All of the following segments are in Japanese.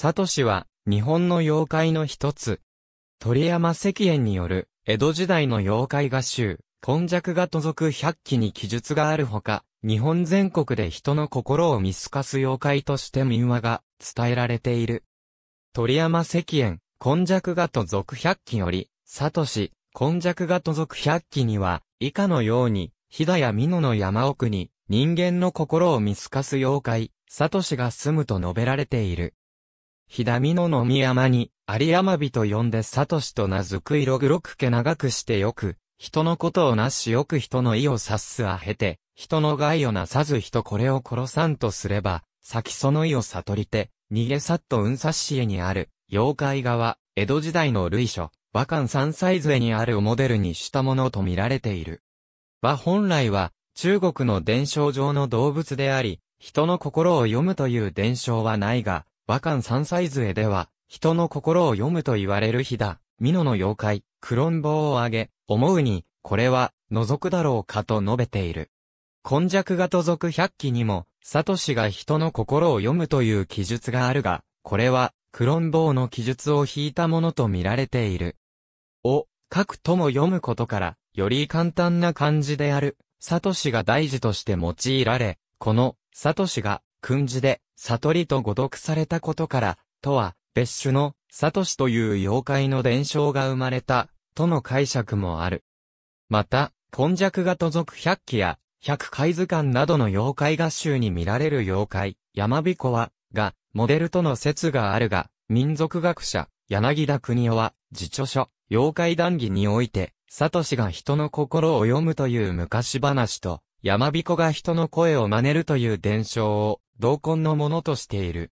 サトシは、日本の妖怪の一つ。鳥山石燕による、江戸時代の妖怪画集、今弱が届く百鬼に記述があるほか、日本全国で人の心を見透かす妖怪として民話が伝えられている。鳥山石燕、今弱がとく百鬼より、サトシ、今弱が届く百鬼には、以下のように、飛騨や美濃の山奥に、人間の心を見透かす妖怪、サトシが住むと述べられている。ひだみののみやまに、ありやまびと呼んでさとしと名付くいろぐろくけ長くしてよく、人のことをなしよく人の意を察すあへて、人の害をなさず人これを殺さんとすれば、先その意を悟りて、逃げさっとうんさしえにある、妖怪画は、江戸時代の類書、和漢三歳杖にあるモデルにしたものと見られている。和本来は、中国の伝承上の動物であり、人の心を読むという伝承はないが、和漢三歳杖では、人の心を読むと言われる日だ。美濃の妖怪、クンボ坊をあげ、思うに、これは、覗くだろうかと述べている。根弱が届族百鬼にも、サトシが人の心を読むという記述があるが、これは、クンボ坊の記述を引いたものと見られている。を、書くとも読むことから、より簡単な漢字である、サトシが大事として用いられ、この、サトシが、訓示で、悟りと誤読されたことから、とは、別種の、サトシという妖怪の伝承が生まれた、との解釈もある。また、今弱が都族百鬼や、百海図鑑などの妖怪合衆に見られる妖怪、山彦は、が、モデルとの説があるが、民族学者、柳田国夫は、自著書、妖怪談義において、サトシが人の心を読むという昔話と、山彦が人の声を真似るという伝承を、同根のものとしている。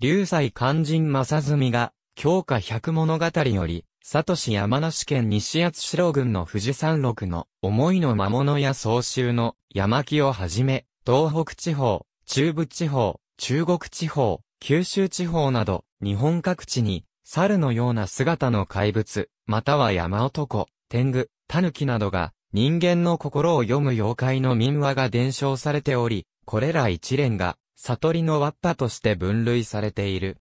流斎肝心正澄が、強化百物語より、佐市山梨県西八代郡の富士山麓の、思いの魔物や総集の山木をはじめ、東北地方、中部地方、中国地方、九州地方など、日本各地に、猿のような姿の怪物、または山男、天狗、狸などが、人間の心を読む妖怪の民話が伝承されており、これら一連が、悟りのわっぱとして分類されている。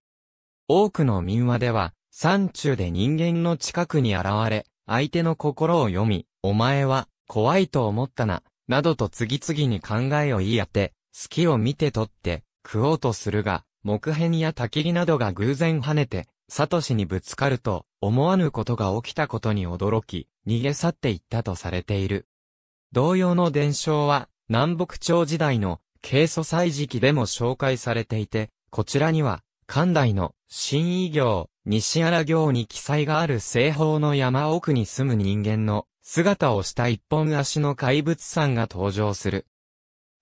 多くの民話では、山中で人間の近くに現れ、相手の心を読み、お前は、怖いと思ったな、などと次々に考えを言い当て、隙を見て取って、食おうとするが、木片や焚き火などが偶然跳ねて、サトシにぶつかると、思わぬことが起きたことに驚き、逃げ去っていったとされている。同様の伝承は、南北朝時代の軽祖祭時期でも紹介されていて、こちらには、関代の新異行、西荒行に記載がある西方の山奥に住む人間の姿をした一本足の怪物さんが登場する。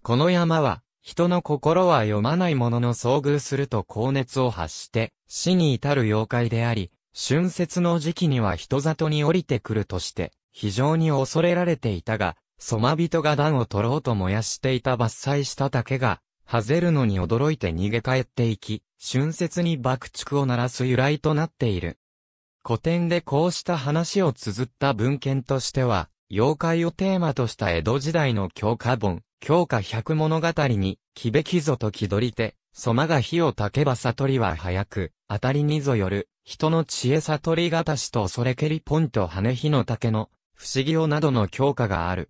この山は、人の心は読まないものの遭遇すると高熱を発して、死に至る妖怪であり、春節の時期には人里に降りてくるとして、非常に恐れられていたが、ソマ人が暖を取ろうと燃やしていた伐採した竹が、ハゼるのに驚いて逃げ帰っていき、春節に爆竹を鳴らす由来となっている。古典でこうした話を綴った文献としては、妖怪をテーマとした江戸時代の教科本、教科百物語に、木べきぞと気取り手、ソマが火を焚けば悟りは早く、当たりにぞよる、人の知恵悟りがたしと恐れけりポンと羽火の竹の、不思議をなどの教科がある。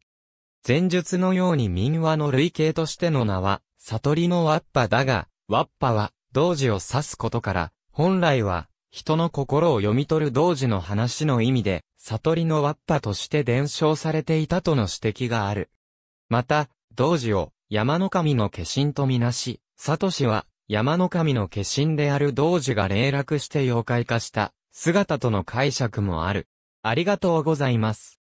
前述のように民話の類型としての名は、悟りのワッパだが、ワッパは、同時を指すことから、本来は、人の心を読み取る同時の話の意味で、悟りのワッパとして伝承されていたとの指摘がある。また、同時を、山の神の化身とみなし、サトシは、山の神の化身である道子が霊落して妖怪化した姿との解釈もある。ありがとうございます。